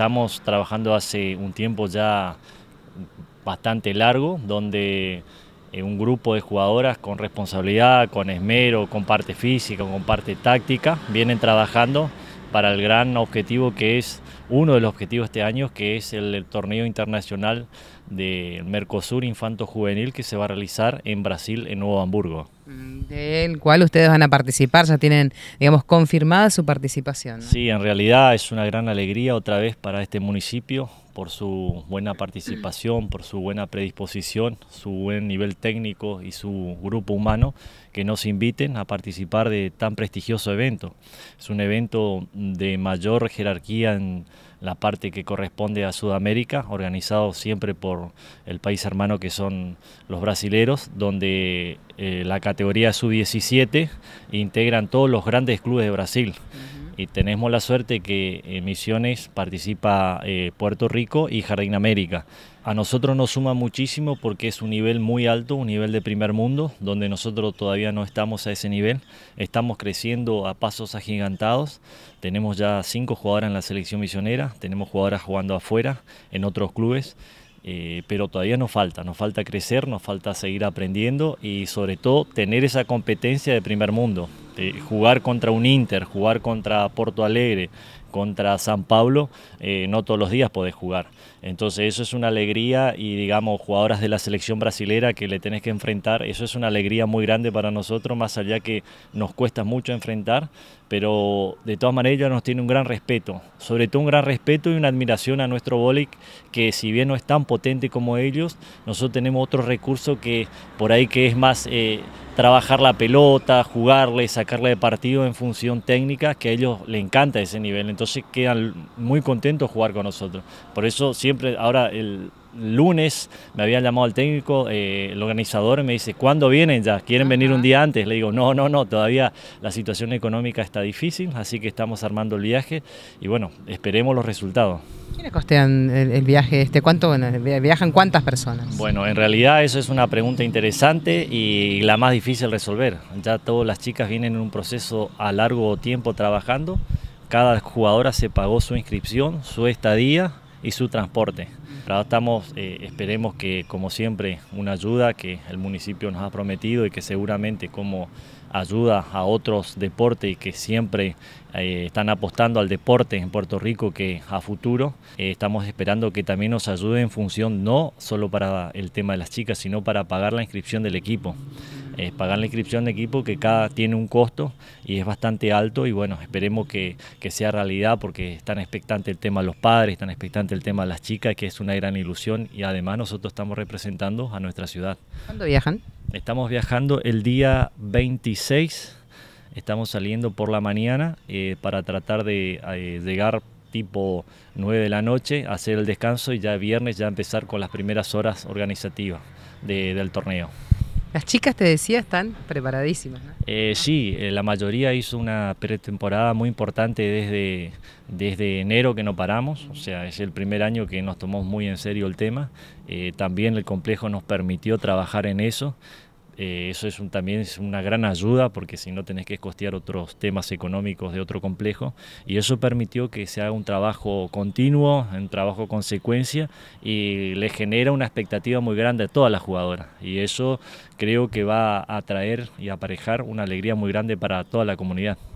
estamos trabajando hace un tiempo ya bastante largo, donde eh, un grupo de jugadoras con responsabilidad, con esmero, con parte física, con parte táctica, vienen trabajando para el gran objetivo que es uno de los objetivos este año, que es el, torneo internacional del Mercosur Infanto Juvenil que se va a realizar en Brasil, en Nuevo Hamburgo. Mm, del cual ustedes van a participar, ya tienen, digamos, confirmada su participación. Sí, en realidad es una gran alegría otra vez para este municipio por su buena participación, por su buena predisposición, su buen nivel técnico y su grupo humano que nos inviten a participar de tan prestigioso evento. Es un evento de mayor jerarquía en la parte que corresponde a Sudamérica, organizado siempre por el país hermano que son los brasileros, donde eh, la categoría sub-17 integran todos los grandes clubes de Brasil. Y tenemos la suerte que en eh, Misiones participa eh, Puerto Rico y Jardín América. A nosotros nos suma muchísimo porque es un nivel muy alto, un nivel de primer mundo, donde nosotros todavía no estamos a ese nivel. Estamos creciendo a pasos agigantados. Tenemos ya cinco jugadoras en la selección misionera, tenemos jugadoras jugando afuera, en otros clubes. Eh, pero todavía nos falta, nos falta crecer, nos falta seguir aprendiendo y sobre todo tener esa competencia de primer mundo. Este, jugar contra un Inter, jugar contra Porto Alegre, contra San Pablo, eh, no todos los días podés jugar. Entonces eso es una alegría y digamos jugadoras de la selección brasilera que le tenés que enfrentar, eso es una alegría muy grande para nosotros, más allá que nos cuesta mucho enfrentar, pero de todas maneras ellos nos tiene un gran respeto, sobre todo un gran respeto y una admiración a nuestro bolic que si bien no es tan potente como ellos, nosotros tenemos otro recurso que por ahí que es más eh, trabajar la pelota, jugarle, sacarle de partido en función técnica, que a ellos le encanta ese nivel entonces quedan muy contentos jugar con nosotros. Por eso siempre, ahora el lunes me habían llamado al técnico, eh, el organizador me dice, ¿cuándo vienen ya? ¿Quieren venir un día antes? Le digo, no, no, no, todavía la situación económica está difícil, así que estamos armando el viaje y bueno, esperemos los resultados. ¿Quiénes costean el, viaje este? ¿Cuánto viajan cuántas personas? Bueno, en realidad eso es una pregunta interesante y la más difícil resolver. Ya todas las chicas vienen en un proceso a largo tiempo trabajando cada jugadora se pagó su inscripción, su estadía y su transporte. Ahora estamos, eh, esperemos que, como siempre, una ayuda que el municipio nos ha prometido y que seguramente como ayuda a otros deportes y que siempre eh, están apostando al deporte en Puerto Rico que a futuro eh, estamos esperando que también nos ayude en función no solo para el tema de las chicas, sino para pagar la inscripción del equipo. Eh, pagar la inscripción de equipo que cada tiene un costo y es bastante alto y bueno, esperemos que, sea realidad porque están expectante el tema de los padres, están expectante el tema de las chicas, que es una gran ilusión y además nosotros estamos representando a nuestra ciudad. ¿Cuándo viajan? Estamos viajando el día 26, estamos saliendo por la mañana eh, para tratar de eh, llegar tipo 9 de la noche, hacer el descanso y ya viernes ya empezar con las primeras horas organizativas del torneo. Las chicas, te decía, están preparadísimas. ¿no? Eh, ah. sí, eh, la mayoría hizo una pretemporada muy importante desde, desde enero que no paramos, o sea, es el primer año que nos tomamos muy en serio el tema. Eh, también el complejo nos permitió trabajar en eso. Eh, eso es también es una gran ayuda porque si no tenés que costear otros temas económicos de otro complejo y eso permitió que se haga un trabajo continuo, un trabajo con secuencia y le genera una expectativa muy grande a toda la jugadora. y eso creo que va a atraer y aparejar una alegría muy grande para toda la comunidad.